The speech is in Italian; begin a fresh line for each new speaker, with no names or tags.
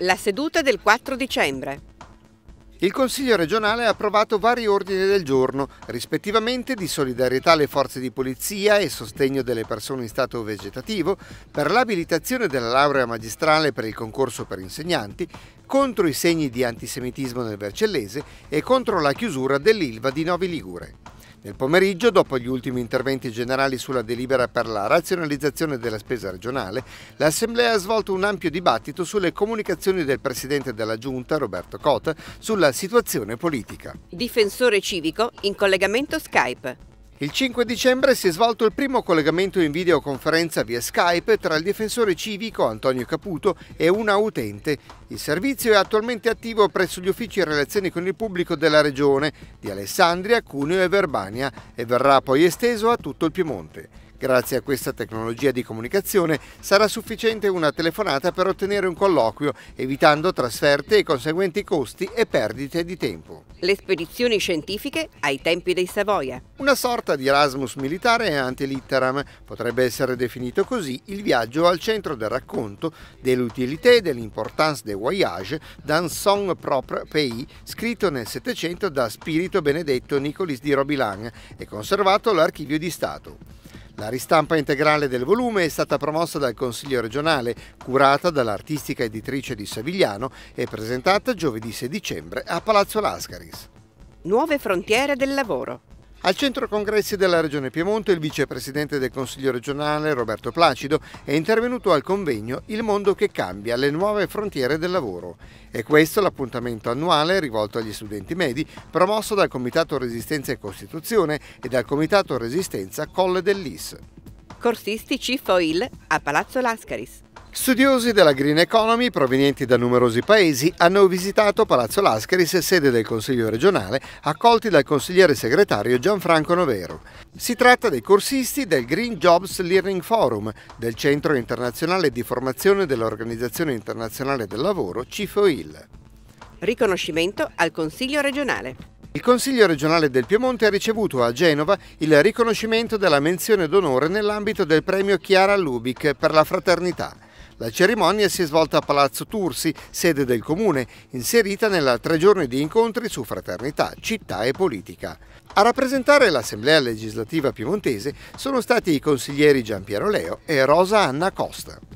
La seduta del 4 dicembre. Il Consiglio regionale ha approvato vari ordini del giorno, rispettivamente di solidarietà alle forze di polizia e sostegno delle persone in stato vegetativo, per l'abilitazione della laurea magistrale per il concorso per insegnanti, contro i segni di antisemitismo nel Vercellese e contro la chiusura dell'Ilva di Novi Ligure. Nel pomeriggio, dopo gli ultimi interventi generali sulla delibera per la razionalizzazione della spesa regionale, l'Assemblea ha svolto un ampio dibattito sulle comunicazioni del Presidente della Giunta, Roberto Cota, sulla situazione politica.
Difensore civico in collegamento Skype.
Il 5 dicembre si è svolto il primo collegamento in videoconferenza via Skype tra il difensore civico Antonio Caputo e una utente. Il servizio è attualmente attivo presso gli uffici relazioni con il pubblico della regione di Alessandria, Cuneo e Verbania e verrà poi esteso a tutto il Piemonte. Grazie a questa tecnologia di comunicazione sarà sufficiente una telefonata per ottenere un colloquio, evitando trasferte e conseguenti costi e perdite di tempo. Le spedizioni scientifiche ai tempi dei Savoia. Una sorta di Erasmus militare ante litteram potrebbe essere definito così il viaggio al centro del racconto dell'utilità e dell'importance des voyages d'un son propre pays scritto nel Settecento da Spirito Benedetto Nicolis di Robilan e conservato all'Archivio di Stato. La ristampa integrale del volume è stata promossa dal Consiglio regionale, curata dall'artistica editrice di Savigliano e presentata giovedì 6 dicembre a Palazzo Lascaris. Nuove frontiere del lavoro. Al centro congressi della Regione Piemonte il vicepresidente del Consiglio regionale Roberto Placido è intervenuto al convegno Il mondo che cambia, le nuove frontiere del lavoro. E questo l'appuntamento annuale rivolto agli studenti medi, promosso dal Comitato Resistenza e Costituzione e dal Comitato Resistenza Colle dell'IS. Corsisti CIFOIL a Palazzo
Lascaris.
Studiosi della green economy provenienti da numerosi paesi hanno visitato Palazzo Lascaris, sede del Consiglio regionale, accolti dal consigliere segretario Gianfranco Novero. Si tratta dei corsisti del Green Jobs Learning Forum, del Centro internazionale di formazione dell'Organizzazione internazionale del lavoro CIFOIL. Riconoscimento al Consiglio regionale. Il Consiglio regionale del Piemonte ha ricevuto a Genova il riconoscimento della menzione d'onore nell'ambito del premio Chiara Lubic per la fraternità. La cerimonia si è svolta a Palazzo Tursi, sede del comune, inserita nella tre giorni di incontri su fraternità, città e politica. A rappresentare l'Assemblea legislativa piemontese sono stati i consiglieri Gian Piero Leo e Rosa Anna Costa.